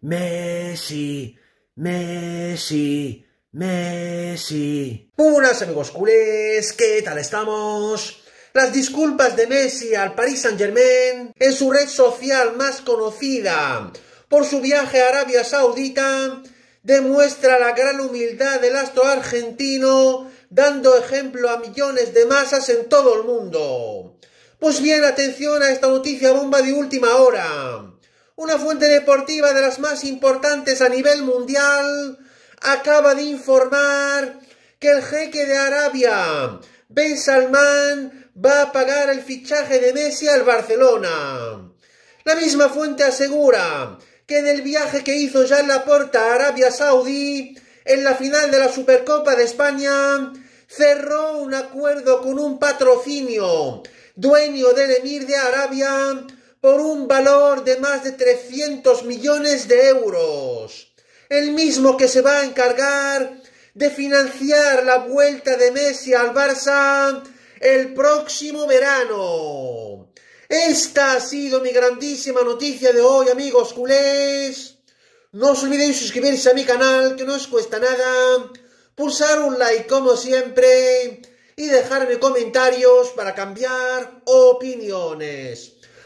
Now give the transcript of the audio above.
Messi, Messi, Messi. Buenas amigos culés, ¿qué tal estamos? Las disculpas de Messi al Paris Saint Germain en su red social más conocida por su viaje a Arabia Saudita demuestra la gran humildad del astro argentino dando ejemplo a millones de masas en todo el mundo. Pues bien, atención a esta noticia bomba de última hora una fuente deportiva de las más importantes a nivel mundial, acaba de informar que el jeque de Arabia, Ben Salman, va a pagar el fichaje de Messi al Barcelona. La misma fuente asegura que en el viaje que hizo ya la Laporta a Arabia Saudí, en la final de la Supercopa de España, cerró un acuerdo con un patrocinio, dueño del Emir de Arabia, por un valor de más de 300 millones de euros, el mismo que se va a encargar de financiar la vuelta de Messi al Barça el próximo verano. Esta ha sido mi grandísima noticia de hoy, amigos culés. No os olvidéis suscribirse a mi canal, que no os cuesta nada, pulsar un like como siempre y dejarme comentarios para cambiar opiniones.